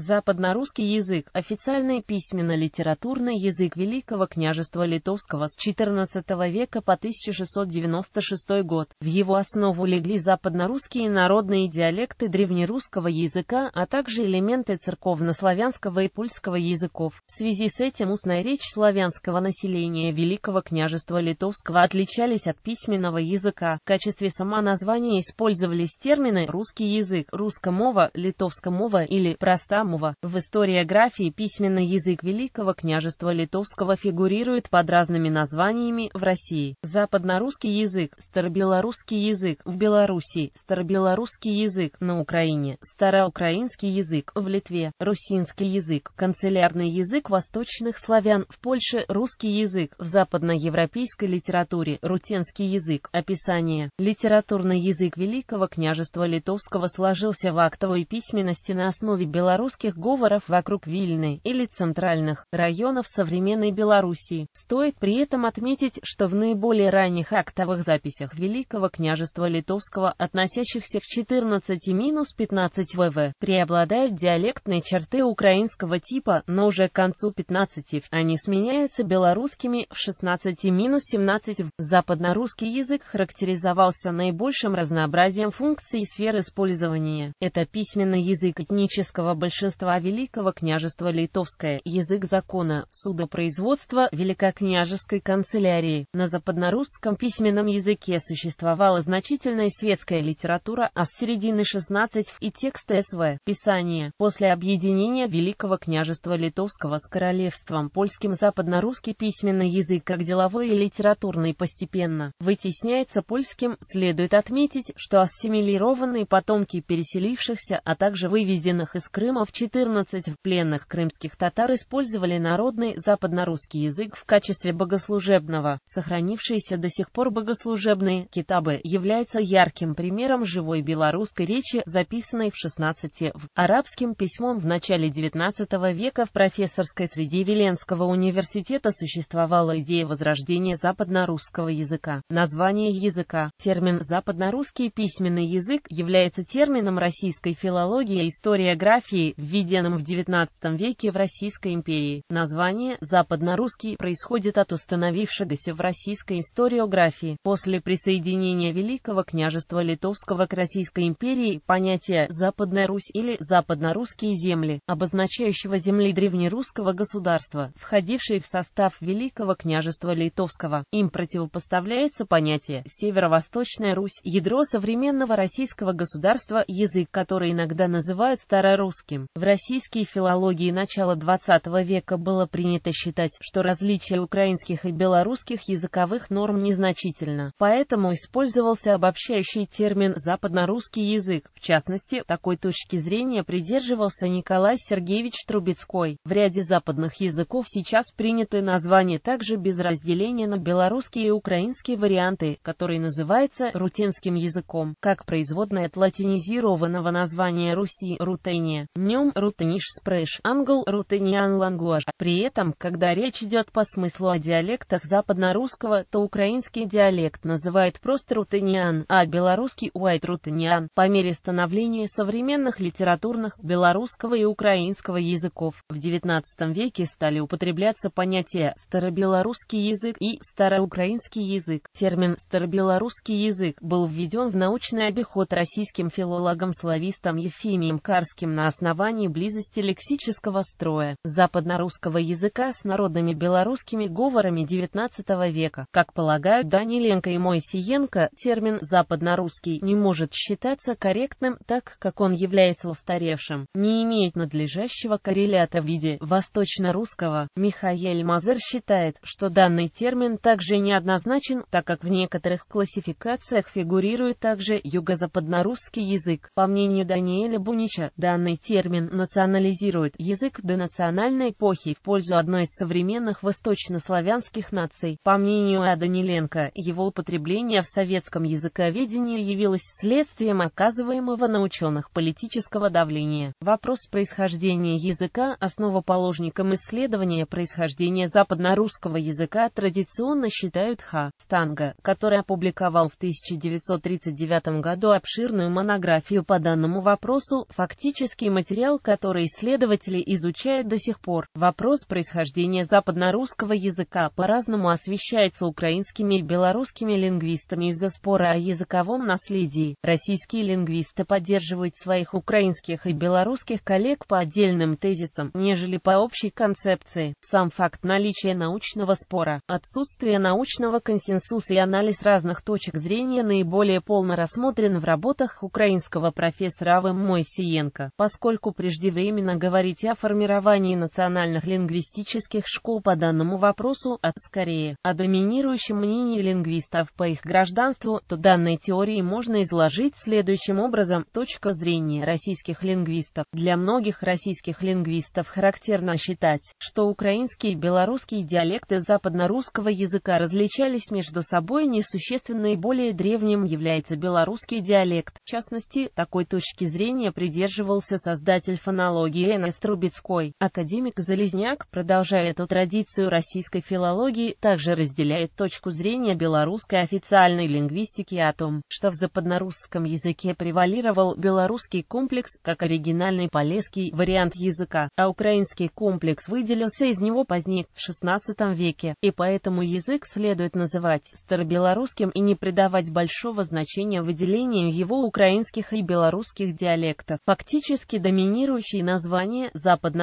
Западнорусский язык – официальный письменно-литературный язык Великого княжества Литовского с XIV века по 1696 год. В его основу легли западнорусские народные диалекты древнерусского языка, а также элементы церковно-славянского и польского языков. В связи с этим устная речь славянского населения Великого княжества Литовского отличались от письменного языка. В качестве самоназвания использовались термины «русский язык», «русскомова», «литовскомова» или «проста Граммова. В историографии письменный язык Великого княжества Литовского фигурирует под разными названиями в России. Западнорусский язык, старобелорусский язык в Белоруссии, старобелорусский язык на Украине, староукраинский язык в Литве, русинский язык, канцелярный язык восточных славян в Польше, русский язык в западноевропейской литературе, рутенский язык, описание. Литературный язык Великого княжества Литовского сложился в актовой письменности на основе белорусского этнических говоров вокруг Вильны или центральных районов современной Белоруссии. Стоит при этом отметить, что в наиболее ранних актовых записях Великого княжества Литовского, относящихся к 14-15 ВВ, преобладают диалектные черты украинского типа, но уже к концу 15 они сменяются белорусскими в 16-17 в. Западнорусский язык характеризовался наибольшим разнообразием функций и сфер использования. Это письменный язык этнического большинства княжества Великого княжества Литовское, язык закона, судопроизводства Великокняжеской канцелярии. На западнорусском письменном языке существовала значительная светская литература, а с середины XVI и текст СВ, писание. После объединения Великого княжества Литовского с королевством польским западнорусский письменный язык как деловой и литературный постепенно вытесняется польским, следует отметить, что ассимилированные потомки переселившихся, а также вывезенных из Крыма в 14 пленных крымских татар использовали народный западнорусский язык в качестве богослужебного. Сохранившиеся до сих пор богослужебные китабы являются ярким примером живой белорусской речи, записанной в 16 в арабским письмом в начале 19 века в профессорской среде Веленского университета существовала идея возрождения западнорусского языка. Название языка. Термин «западнорусский письменный язык» является термином российской филологии и историографии введенном в XIX веке в Российской империи. Название «западно-русский» происходит от установившегося в российской историографии после присоединения Великого княжества Литовского к Российской империи понятие «Западная Русь» или «Западно-русские земли», обозначающего земли древнерусского государства, входившие в состав Великого княжества Литовского. Им противопоставляется понятие «Северо-Восточная Русь», ядро современного российского государства, язык который иногда называют старорусским. В российской филологии начала XX века было принято считать, что различие украинских и белорусских языковых норм незначительно, поэтому использовался обобщающий термин «западнорусский язык». В частности, такой точки зрения придерживался Николай Сергеевич Трубецкой. В ряде западных языков сейчас приняты названия также без разделения на белорусские и украинские варианты, который называется рутенским языком, как производное от латинизированного названия Руси «рутения». В нем German Rutenisch Sprech Angel Rutenian Language. При этом, когда речь идет по смыслу о диалектах западнорусского, то украинский диалект называют просто Рутениан, а белорусский White Rutenian. По мере становления современных литературных белорусского и украинского языков в XIX веке стали употребляться понятия старобелорусский язык и староукраинский язык. Термин старобелорусский язык был введен в научный обиход российским филологом-славистом Ефимием Карским на основании понимании близости лексического строя западнорусского языка с народными белорусскими говорами XIX века. Как полагают Даниленко и Моисиенко, термин «западнорусский» не может считаться корректным, так как он является устаревшим, не имеет надлежащего коррелята в виде восточно-русского. Михаил Мазер считает, что данный термин также неоднозначен, так как в некоторых классификациях фигурирует также юго-западнорусский язык. По мнению Даниэля Бунича, данный термин термин национализирует язык до национальной эпохи в пользу одной из современных восточнославянских наций. По мнению А. Даниленко, его употребление в советском языковедении явилось следствием оказываемого на ученых политического давления. Вопрос происхождения языка – основоположником исследования происхождения западнорусского языка традиционно считают Х. Станга, который опубликовал в 1939 году обширную монографию по данному вопросу, фактический материал материал, который исследователи изучают до сих пор. Вопрос происхождения западнорусского языка по-разному освещается украинскими и белорусскими лингвистами из-за спора о языковом наследии. Российские лингвисты поддерживают своих украинских и белорусских коллег по отдельным тезисам, нежели по общей концепции. Сам факт наличия научного спора, отсутствие научного консенсуса и анализ разных точек зрения наиболее полно рассмотрен в работах украинского профессора А.В. Мойсиенко, поскольку преждевременно говорить о формировании национальных лингвистических школ по данному вопросу, а скорее, о доминирующем мнении лингвистов по их гражданству, то данной теории можно изложить следующим образом. Точка зрения российских лингвистов. Для многих российских лингвистов характерно считать, что украинские и белорусские диалекты западнорусского языка различались между собой несущественно и более древним является белорусский диалект. В частности, такой точки зрения придерживался создатель преподаватель фонологии Н.С. Трубецкой. Академик Залезняк, продолжая эту традицию российской филологии, также разделяет точку зрения белорусской официальной лингвистики о том, что в западнорусском языке превалировал белорусский комплекс, как оригинальный полезский вариант языка, а украинский комплекс выделился из него позднее, в XVI веке, и поэтому язык следует называть старобелорусским и не придавать большого значения выделениям его украинских и белорусских диалектов. Фактически доминирование доминирующий название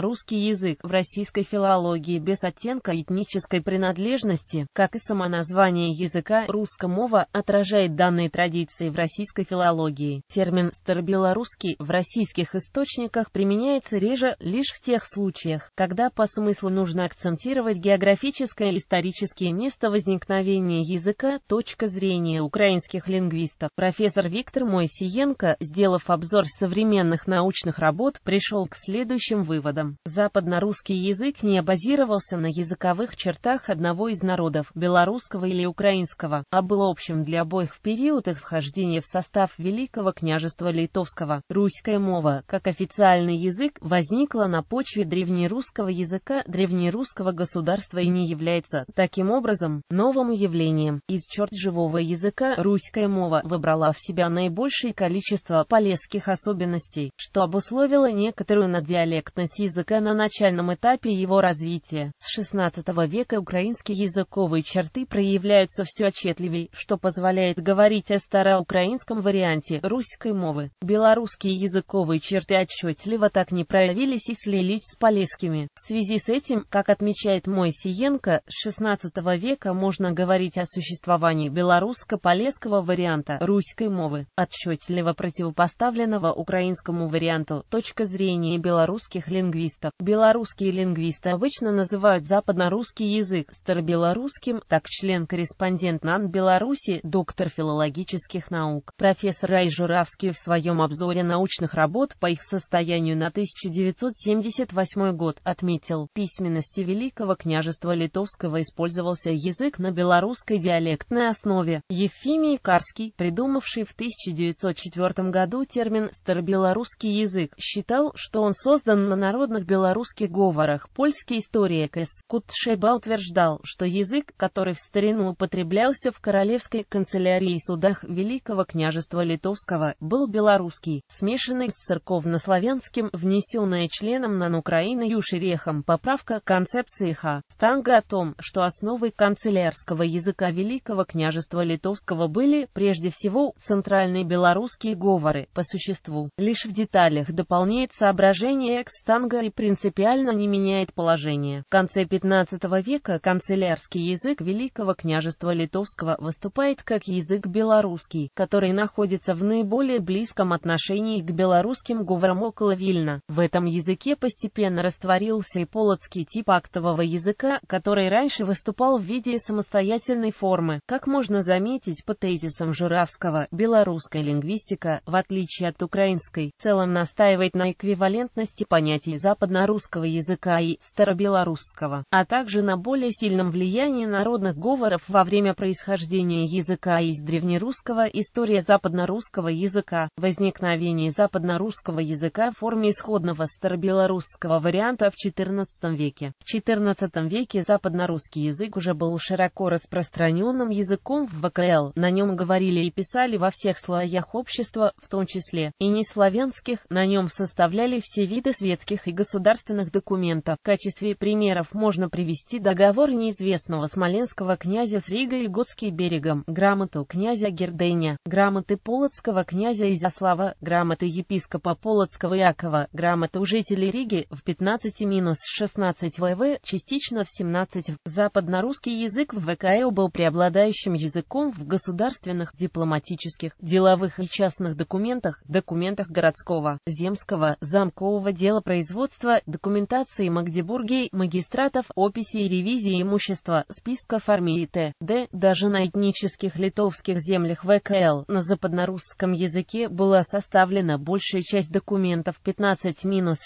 русский язык» в российской филологии без оттенка этнической принадлежности, как и само название языка «русскомова» отражает данные традиции в российской филологии. Термин «старобелорусский» в российских источниках применяется реже лишь в тех случаях, когда по смыслу нужно акцентировать географическое и историческое место возникновения языка, точка зрения украинских лингвистов. Профессор Виктор Моисеенко, сделав обзор современных научных работ, пришел к следующим выводам. Западно-русский язык не базировался на языковых чертах одного из народов, белорусского или украинского, а был общим для обоих в период их вхождения в состав Великого княжества Литовского. Русская мова, как официальный язык, возникла на почве древнерусского языка древнерусского государства и не является, таким образом, новым явлением. Из черт живого языка русская мова выбрала в себя наибольшее количество полезских особенностей, что обусловило некоторую надиалектность языка на начальном этапе его развития. С 16 века украинские языковые черты проявляются все отчетливее, что позволяет говорить о староукраинском варианте русской мовы. Белорусские языковые черты отчетливо так не проявились и слились с полесскими. В связи с этим, как отмечает Моисиенко, с XVI века можно говорить о существовании белорусско-полесского варианта русской мовы, отчетливо противопоставленного украинскому варианту точка зрения белорусских лингвистов. Белорусские лингвисты обычно называют западнорусский язык старобелорусским, так член-корреспондент НАН Беларуси, доктор филологических наук, профессор Рай Журавский в своем обзоре научных работ по их состоянию на 1978 год отметил, письменности Великого княжества Литовского использовался язык на белорусской диалектной основе. Ефимий Карский, придумавший в 1904 году термин «старобелорусский язык», считал, считал, что он создан на народных белорусских говорах. Польский историк С. Кутшеба утверждал, что язык, который в старину употреблялся в королевской канцелярии и судах Великого княжества Литовского, был белорусский, смешанный с церковнославянским, внесенный членом НАН Украины Юшерехом поправка концепции Х. Станга о том, что основой канцелярского языка Великого княжества Литовского были, прежде всего, центральные белорусские говоры, по существу, лишь в деталях дополнительно выполняет соображения экстанга и принципиально не меняет положение. В конце XV века канцелярский язык Великого княжества Литовского выступает как язык белорусский, который находится в наиболее близком отношении к белорусским говорам около Вильна. В этом языке постепенно растворился и полоцкий тип актового языка, который раньше выступал в виде самостоятельной формы. Как можно заметить по тезисам Журавского, белорусская лингвистика, в отличие от украинской, в целом настаивает на эквивалентности понятий западно-русского языка и старобелорусского, а также на более сильном влиянии народных говоров во время происхождения языка из древнерусского история западно-русского языка, возникновение западно-русского языка в форме исходного старобелорусского варианта в XIV веке. В XIV веке западно-русский язык уже был широко распространенным языком в ВКЛ, на нем говорили и писали во всех слоях общества, в том числе и неславянских, на нем состоялся составляли все виды светских и государственных документов. В качестве примеров можно привести договор неизвестного смоленского князя с Ригой и Готским берегом, грамоту князя Герденя, грамоты полоцкого князя Изяслава, грамоты епископа Полоцкого Якова, грамоту жителей Риги в 15-16 ВВ, частично в 17 в. Западнорусский язык в ВКО был преобладающим языком в государственных, дипломатических, деловых и частных документах, документах городского, земского, Мелкого замкового дела производства, документации Магдебурге, магистратов, описи и ревизии имущества, списков армии т.д. Даже на этнических литовских землях ВКЛ на западнорусском языке была составлена большая часть документов 15-16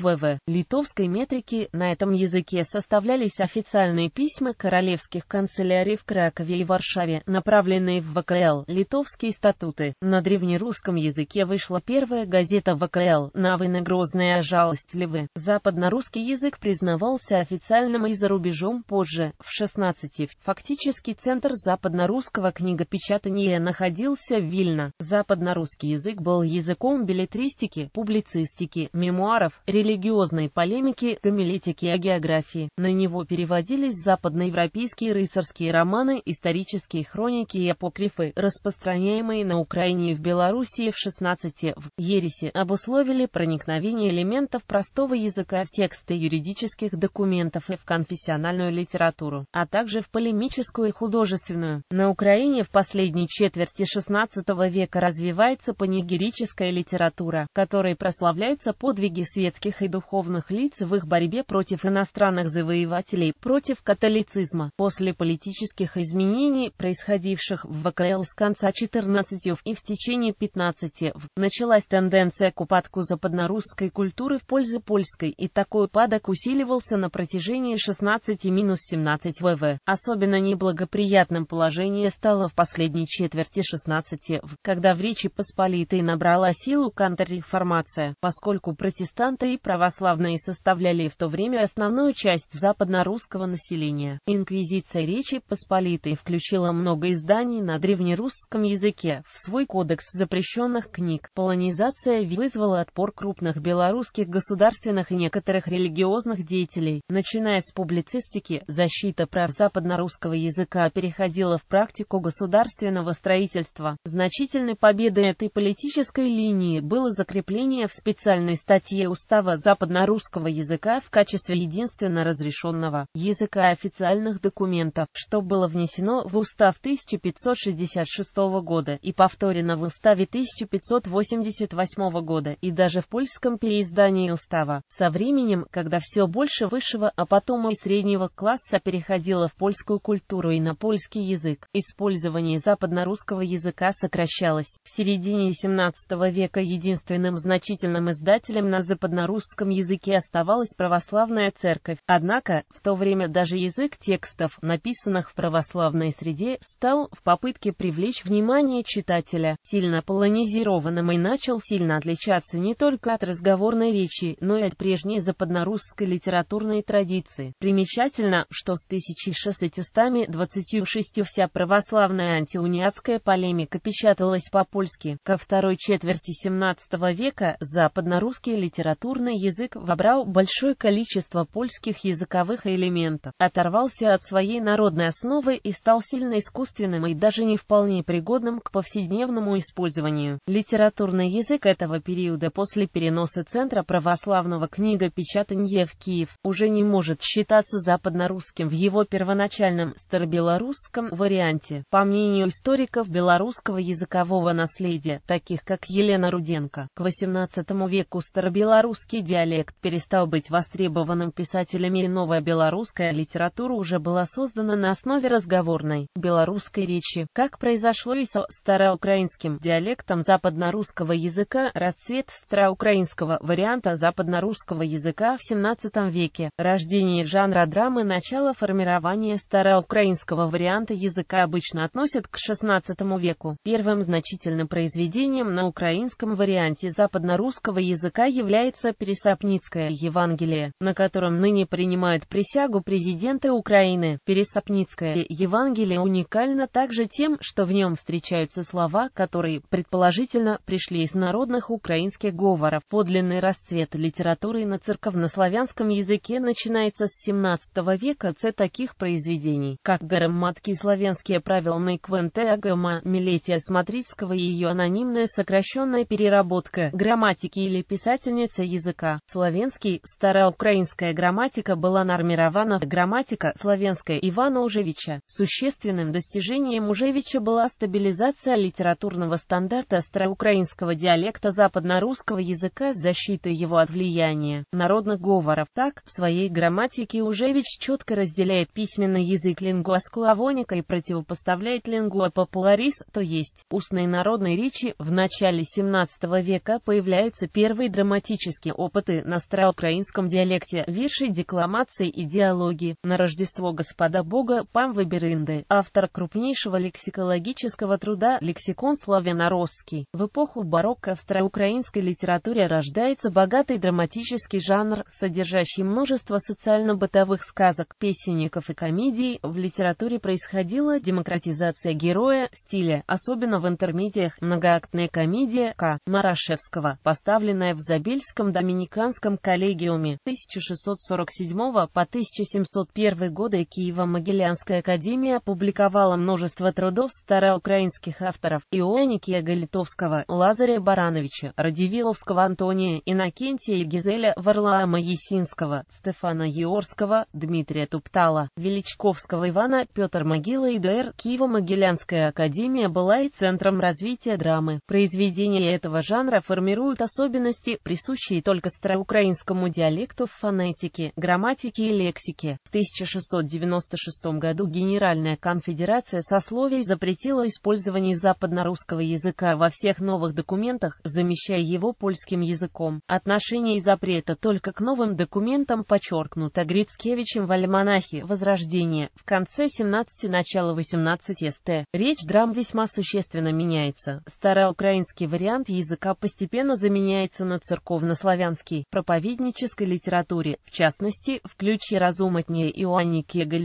ВВ. Литовской метрики на этом языке составлялись официальные письма королевских канцелярий в Кракове и Варшаве, направленные в ВКЛ, литовские статуты. На древнерусском языке вышла первая газета ВКЛ Сериал «Навыны. Грозная жалость львы». Западно-русский язык признавался официальным и за рубежом позже, в 16 Фактически центр западно-русского книгопечатания находился в Вильно. Западно-русский язык был языком билетристики, публицистики, мемуаров, религиозной полемики, гомилетики и географии. На него переводились западноевропейские рыцарские романы, исторические хроники и апокрифы, распространяемые на Украине и в Белоруссии в 16 в Ересе обусловили обусловили проникновение элементов простого языка в тексты юридических документов и в конфессиональную литературу, а также в полемическую и художественную. На Украине в последней четверти XVI века развивается панигерическая литература, которой прославляются подвиги светских и духовных лиц в их борьбе против иностранных завоевателей, против католицизма. После политических изменений, происходивших в ВКЛ с конца XIV и в течение 15 в, началась тенденция к упадку поддержку западнорусской культуры в пользу польской, и такой упадок усиливался на протяжении 16-17 ВВ. Особенно неблагоприятным положение стало в последней четверти 16 в, когда в Речи Посполитой набрала силу контрреформация, поскольку протестанты и православные составляли в то время основную часть западнорусского населения. Инквизиция Речи Посполитой включила много изданий на древнерусском языке в свой кодекс запрещенных книг. Полонизация вызвала отпор крупных белорусских государственных и некоторых религиозных деятелей. Начиная с публицистики, защита прав западнорусского языка переходила в практику государственного строительства. Значительной победой этой политической линии было закрепление в специальной статье Устава западнорусского языка в качестве единственно разрешенного языка официальных документов, что было внесено в Устав 1566 года и повторено в Уставе 1588 года и и даже в польском переиздании устава. Со временем, когда все больше высшего, а потом и среднего класса переходило в польскую культуру и на польский язык, использование западнорусского языка сокращалось. В середине XVII века единственным значительным издателем на западнорусском языке оставалась православная церковь. Однако, в то время даже язык текстов, написанных в православной среде, стал в попытке привлечь внимание читателя, сильно полонизированным и начал сильно отличаться отличается не только от разговорной речи, но и от прежней западнорусской литературной традиции. Примечательно, что с 1626 вся православная антиуниатская полемика печаталась по-польски. Ко второй четверти 17 века западнорусский литературный язык вобрал большое количество польских языковых элементов, оторвался от своей народной основы и стал сильно искусственным и даже не вполне пригодным к повседневному использованию. Литературный язык этого периода Ленинграда после переноса Центра православного книгопечатания в Киев, уже не может считаться западнорусским в его первоначальном старобелорусском варианте. По мнению историков белорусского языкового наследия, таких как Елена Руденко, к XVIII веку старобелорусский диалект перестал быть востребованным писателями и новая белорусская литература уже была создана на основе разговорной белорусской речи, как произошло и со староукраинским диалектом западнорусского языка расцвет староукраинского варианта западнорусского языка в XVII веке, рождение жанра драмы начало формирования староукраинского варианта языка обычно относят к XVI веку. Первым значительным произведением на украинском варианте западнорусского языка является Пересопницкое Евангелие, на котором ныне принимают присягу президенты Украины. Пересопницкое Евангелие уникально также тем, что в нем встречаются слова, которые, предположительно, пришли из народных украинских языке говора. Подлинный расцвет литературы на церковнославянском языке начинается с XVII века Це таких произведений, как «Грамматки славянские правила Нейквенте Агама», «Милетия Смотрицкого» и ее анонимная сокращенная переработка грамматики или писательница языка. Славянский, староукраинская грамматика была нормирована грамматика славянская Ивана Ужевича. Существенным достижением Ужевича была стабилизация литературного стандарта староукраинского диалекта западно-русского русского языка с защитой его от влияния народных говоров. Так, в своей грамматике Ужевич четко разделяет письменный язык лингуа-склавоника и противопоставляет лингуа-популярис, то есть устной народной речи. В начале 17 века появляются первые драматические опыты на староукраинском диалекте, вирши, декламации и диалоги. На Рождество Господа Бога Пам Берынды, автор крупнейшего лексикологического труда «Лексикон славяно-русский», в эпоху барокко австро-украинской литературе рождается богатый драматический жанр, содержащий множество социально-бытовых сказок, песенников и комедий. В литературе происходила демократизация героя, стиля, особенно в интермедиях многоактная комедия К. Марашевского, поставленная в Забельском доминиканском коллегиуме 1647 по 1701 годы Киево-Могилянская академия публиковала множество трудов староукраинских авторов Иоанникия Галитовского, Лазаря Барановича, Ради Вавиловского Антония Иннокентия и Гизеля Варлаама Есинского, Стефана Еорского, Дмитрия Туптала, Величковского Ивана, Петр Могила и Д.Р. Киево-Могилянская академия была и центром развития драмы. Произведения этого жанра формируют особенности, присущие только староукраинскому диалекту в фонетике, грамматике и лексике. В 1696 году Генеральная конфедерация сословий запретила использование западнорусского языка во всех новых документах, замещая его его польским языком. Отношение запрета только к новым документам подчеркнуто Грицкевичем в альманахе «Возрождение» в конце 17 начала 18 ст. Речь драм весьма существенно меняется. Староукраинский вариант языка постепенно заменяется на церковнославянский проповеднической литературе, в частности, в ключе разуматнее Иоанни кега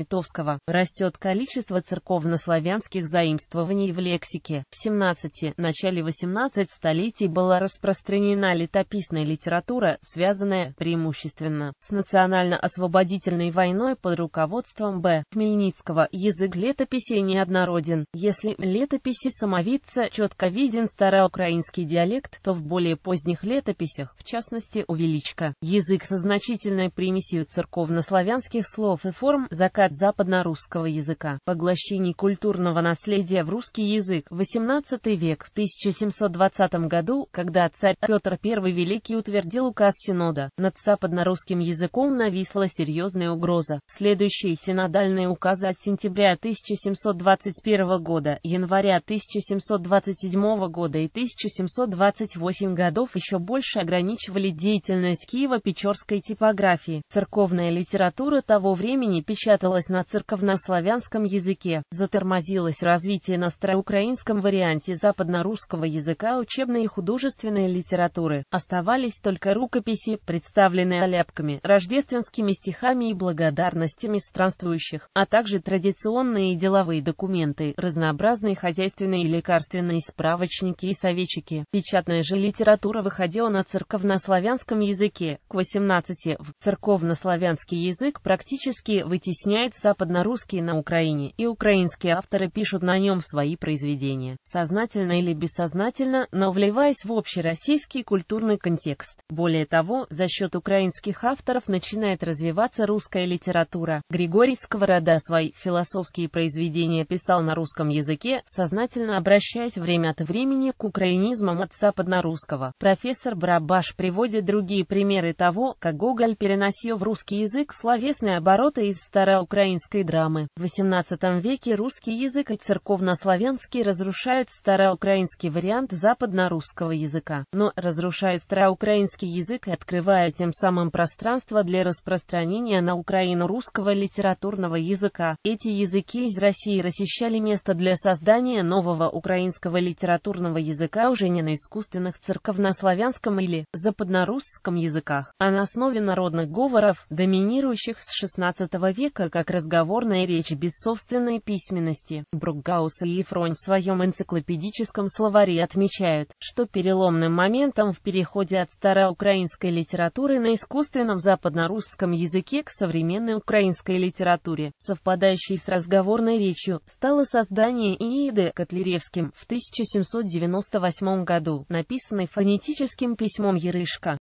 Растет количество церковнославянских заимствований в лексике. В 17 начале 18 столетий была распространена распространена летописная литература, связанная преимущественно с национально-освободительной войной под руководством Б. Хмельницкого. Язык летописи неоднороден. Если летописи самовидца четко виден староукраинский диалект, то в более поздних летописях, в частности, увеличка. язык со значительной примесью церковнославянских слов и форм закат западно-русского языка. Поглощение культурного наследия в русский язык. 18 век. В 1720 году, когда царь государь Петр I Великий утвердил указ Синода, над западно-русским языком нависла серьезная угроза. Следующие синодальные указы от сентября 1721 года, января 1727 года и 1728 годов еще больше ограничивали деятельность Киева-Печорской типографии. Церковная литература того времени печаталась на церковнославянском языке, затормозилось развитие на староукраинском варианте западно-русского языка учебной и художественной литературы литературы, оставались только рукописи, представленные оляпками, рождественскими стихами и благодарностями странствующих, а также традиционные деловые документы, разнообразные хозяйственные и лекарственные справочники и советчики. Печатная же литература выходила на церковнославянском языке к 18 в церковнославянский язык практически вытесняет западнорусский на Украине, и украинские авторы пишут на нем свои произведения, сознательно или бессознательно, но вливаясь в общий России российский культурный контекст. Более того, за счет украинских авторов начинает развиваться русская литература. Григорий Сковорода свои философские произведения писал на русском языке, сознательно обращаясь время от времени к украинизмам от западнорусского. Профессор Брабаш приводит другие примеры того, как Гоголь переносил в русский язык словесные обороты из староукраинской драмы. В XVIII веке русский язык и церковнославянский разрушают староукраинский вариант западнорусского языка. Но заодно разрушая староукраинский язык и открывая тем самым пространство для распространения на Украину русского литературного языка. Эти языки из России рассещали место для создания нового украинского литературного языка уже не на искусственных церковнославянском или западнорусском языках, а на основе народных говоров, доминирующих с XVI века как разговорная речь без собственной письменности. Бруггаус и Ефронь в своем энциклопедическом словаре отмечают, что переломным моментом моментом в переходе от староукраинской литературы на искусственном западнорусском языке к современной украинской литературе, совпадающей с разговорной речью, стало создание Иниды Котляревским в 1798 году, написанной фонетическим письмом Ярышка.